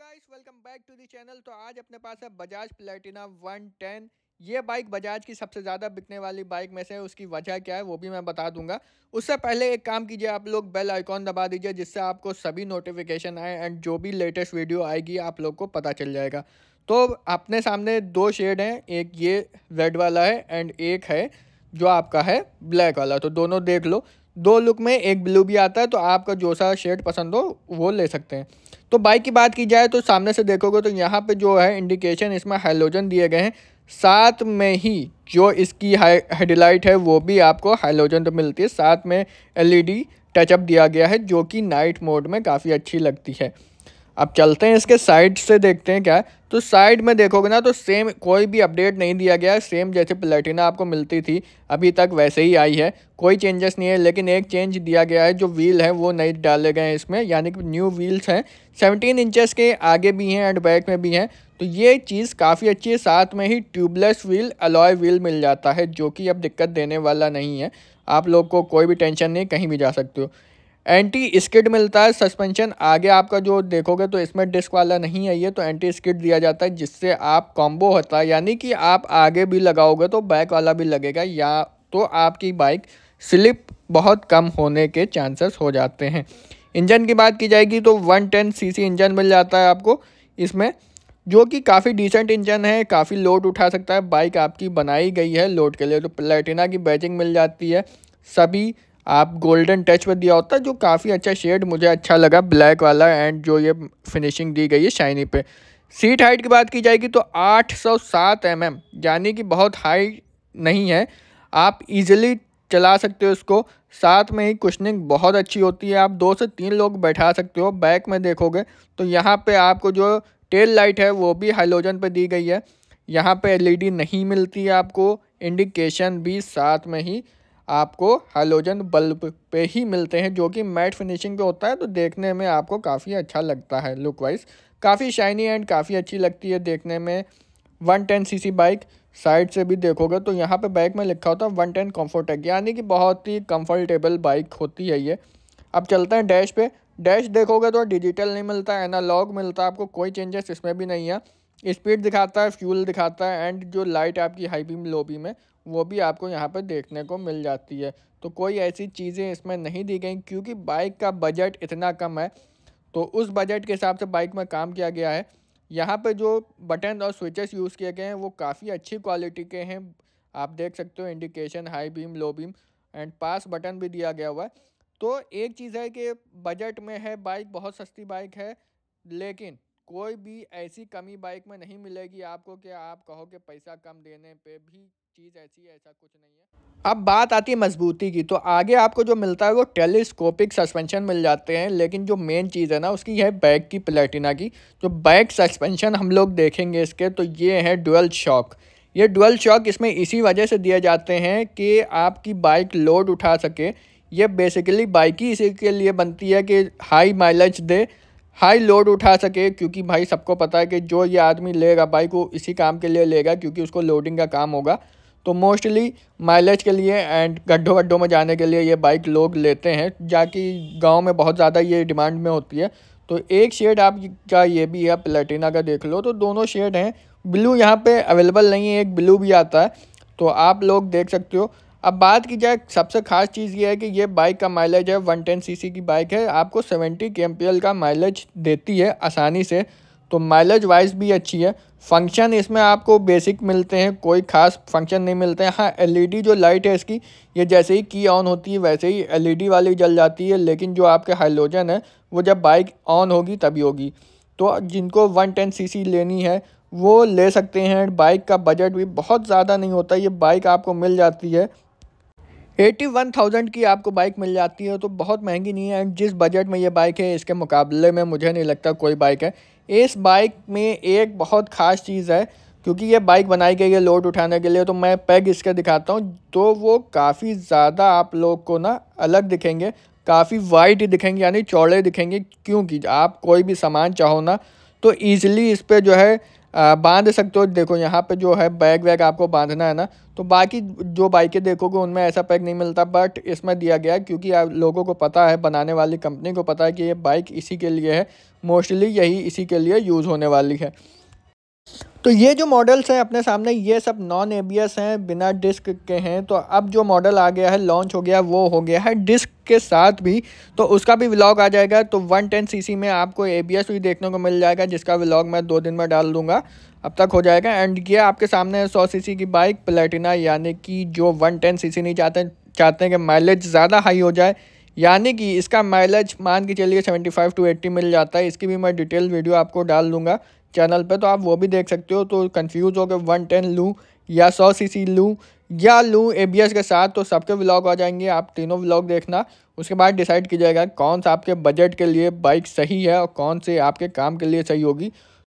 guys welcome back to the channel तो आज अपने पास है बजाज प्लेटिना 110 ये बाइक बजाज की सबसे ज़्यादा बिकने वाली बाइक में से है उसकी वजह क्या है वो भी मैं बता दूंगा उससे पहले एक काम कीजिए आप लोग बेल आइकॉन दबा दीजिए जिससे आपको सभी नोटिफिकेशन आए एंड जो भी लेटेस्ट वीडियो आएगी आप लोग को पता चल जाएगा तो अपने सामने दो शेड हैं एक ये रेड वाला है एंड एक है जो आपका है ब्लैक वाला तो दोनों देख लो दो लुक में एक ब्लू भी आता है तो आपका जो सा शेड पसंद हो वो ले सकते हैं तो बाइक की बात की जाए तो सामने से देखोगे तो यहाँ पे जो है इंडिकेशन इसमें हाइलोजन दिए गए हैं साथ में ही जो इसकी हेडलाइट है वो भी आपको हाइलोजन तो मिलती है साथ में एलईडी टचअप e दिया गया है जो कि नाइट मोड में काफ़ी अच्छी लगती है अब चलते हैं इसके साइड से देखते हैं क्या है तो साइड में देखोगे ना तो सेम कोई भी अपडेट नहीं दिया गया सेम जैसे प्लेटिना आपको मिलती थी अभी तक वैसे ही आई है कोई चेंजेस नहीं है लेकिन एक चेंज दिया गया है जो व्हील है वो नहीं डाले गए हैं इसमें यानी कि न्यू व्हील्स हैं सेवनटीन इंचेस के आगे भी हैं एंड बैक में भी हैं तो ये चीज़ काफ़ी अच्छी है साथ में ही ट्यूबलेस व्हील अलॉय व्हील मिल जाता है जो कि अब दिक्कत देने वाला नहीं है आप लोग को कोई भी टेंशन नहीं कहीं भी जा सकते हो एंटी स्किड मिलता है सस्पेंशन आगे आपका जो देखोगे तो इसमें डिस्क वाला नहीं है ये तो एंटी स्किड दिया जाता है जिससे आप कॉम्बो होता है यानी कि आप आगे भी लगाओगे तो बैक वाला भी लगेगा या तो आपकी बाइक स्लिप बहुत कम होने के चांसेस हो जाते हैं इंजन की बात की जाएगी तो 110 टेन इंजन मिल जाता है आपको इसमें जो कि काफ़ी डिसेंट इंजन है काफ़ी लोड उठा सकता है बाइक आपकी बनाई गई है लोड के लिए तो प्लेटिना की बैचिंग मिल जाती है सभी आप गोल्डन टच में दिया होता जो काफ़ी अच्छा शेड मुझे अच्छा लगा ब्लैक वाला एंड जो ये फिनिशिंग दी गई है शाइनी पे सीट हाइट की बात की जाएगी तो 807 सौ mm, यानी कि बहुत हाई नहीं है आप इजीली चला सकते हो इसको साथ में ही कुशनिंग बहुत अच्छी होती है आप दो से तीन लोग बैठा सकते हो बैक में देखोगे तो यहाँ पर आपको जो टेल लाइट है वो भी हाइलोजन पर दी गई है यहाँ पर एल नहीं मिलती है आपको इंडिकेशन भी साथ में ही आपको हलोजन बल्ब पे ही मिलते हैं जो कि मैट फिनिशिंग पे होता है तो देखने में आपको काफ़ी अच्छा लगता है लुक वाइज काफ़ी शाइनी एंड काफ़ी अच्छी लगती है देखने में one ten C bike side से भी देखोगे तो यहाँ पे बाइक में लिखा होता है वन टेन कम्फर्टेक यानी कि बहुत ही कंफर्टेबल बाइक होती है ये अब चलते हैं डैश पे डैश देखोगे तो डिजिटल नहीं मिलता है एनालॉग मिलता है आपको कोई चेंजेस इसमें भी नहीं है स्पीड दिखाता है फ्यूल दिखाता है एंड जो लाइट आपकी हाई बीम लो बीम है वो भी आपको यहाँ पर देखने को मिल जाती है तो कोई ऐसी चीज़ें इसमें नहीं दी गई क्योंकि बाइक का बजट इतना कम है तो उस बजट के हिसाब से बाइक में काम किया गया है यहाँ पर जो बटन और स्विचेस यूज़ किए गए हैं वो काफ़ी अच्छी क्वालिटी के हैं आप देख सकते हो indication high beam low beam and pass button भी दिया गया हुआ है तो एक चीज़ है कि बजट में है बाइक बहुत सस्ती बाइक है लेकिन कोई भी ऐसी कमी बाइक में नहीं मिलेगी आपको कि आप कहो कि पैसा कम देने पे भी चीज़ ऐसी ऐसा कुछ नहीं है अब बात आती है मजबूती की तो आगे आपको जो मिलता है वो टेलीस्कोपिक सस्पेंशन मिल जाते हैं लेकिन जो मेन चीज़ है ना उसकी है बैक की प्लेटिना की जो बैक सस्पेंशन हम लोग देखेंगे इसके तो ये है डुअल शॉक ये डुअल शॉक इसमें इसी वजह से दिए जाते हैं कि आपकी बाइक लोड उठा सके ये बेसिकली बाइक ही इसी के लिए बनती है कि हाई माइलेज दे हाई लोड उठा सके क्योंकि भाई सबको पता है कि जो ये आदमी लेगा बाइक वो इसी काम के लिए लेगा क्योंकि उसको लोडिंग का काम होगा तो मोस्टली माइलेज के लिए एंड गड्ढों गड्ढों में जाने के लिए ये बाइक लोग लेते हैं जाकि गांव में बहुत ज़्यादा ये डिमांड में होती है तो एक शेड आपका ये भी है प्लेटिना का देख लो तो दोनों शेड हैं ब्लू यहाँ पे अवेलेबल नहीं है एक ब्लू भी आता है तो आप लोग देख सकते हो अब बात की जाए सबसे खास चीज़ ये है कि ये बाइक का माइलेज है वन टेन सी की बाइक है आपको सेवेंटी के का माइलेज देती है आसानी से तो माइलेज वाइज भी अच्छी है फंक्शन इसमें आपको बेसिक मिलते हैं कोई खास फंक्शन नहीं मिलते हैं हाँ एल e जो लाइट है इसकी ये जैसे ही की ऑन होती है वैसे ही एल e वाली जल जाती है लेकिन जो आपके हाइलोजन है वो जब बाइक ऑन होगी तभी होगी तो जिनको वन टेन सी लेनी है वो ले सकते हैं बाइक का बजट भी बहुत ज़्यादा नहीं होता ये बाइक आपको मिल जाती है एटी वन थाउजेंड की आपको बाइक मिल जाती है तो बहुत महंगी नहीं है एंड जिस बजट में ये बाइक है इसके मुकाबले में मुझे नहीं लगता कोई बाइक है इस बाइक में एक बहुत ख़ास चीज़ है क्योंकि ये बाइक बनाई गई है लोड उठाने के लिए तो मैं पैग इसके दिखाता हूँ तो वो काफ़ी ज़्यादा आप लोग को ना अलग दिखेंगे काफ़ी वाइट दिखेंगे यानी चौड़े दिखेंगे क्योंकि आप कोई भी सामान चाहो ना तो ईज़िली इस पर जो है बांध सकते हो देखो यहाँ पे जो है बैग वैग आपको बांधना है ना तो बाकी जो बाइकें देखोगे उनमें ऐसा पैक नहीं मिलता बट इसमें दिया गया क्योंकि आप लोगों को पता है बनाने वाली कंपनी को पता है कि ये बाइक इसी के लिए है मोस्टली यही इसी के लिए यूज़ होने वाली है तो ये जो मॉडल्स हैं अपने सामने ये सब नॉन ए हैं बिना डिस्क के हैं तो अब जो मॉडल आ गया है लॉन्च हो गया वो हो गया है डिस्क के साथ भी तो उसका भी व्लॉग आ जाएगा तो 110 सीसी में आपको एबीएस भी देखने को मिल जाएगा जिसका व्लॉग मैं दो दिन में डाल दूंगा अब तक हो जाएगा एंड ये आपके सामने है सौ सी की बाइक प्लेटिना यानी कि जो वन टेन नहीं चाहते चाहते हैं कि माइलेज ज़्यादा हाई हो जाए यानी कि इसका माइलेज मान के चलिए 75 टू 80 मिल जाता है इसकी भी मैं डिटेल वीडियो आपको डाल दूंगा चैनल पे तो आप वो भी देख सकते हो तो कंफ्यूज हो वन 110 लूँ या 100 सीसी लूँ या लूँ ए के साथ तो सबके व्लॉग आ जाएंगे आप तीनों व्लॉग देखना उसके बाद डिसाइड किया जाएगा कौन सा आपके बजट के लिए बाइक सही है और कौन से आपके काम के लिए सही होगी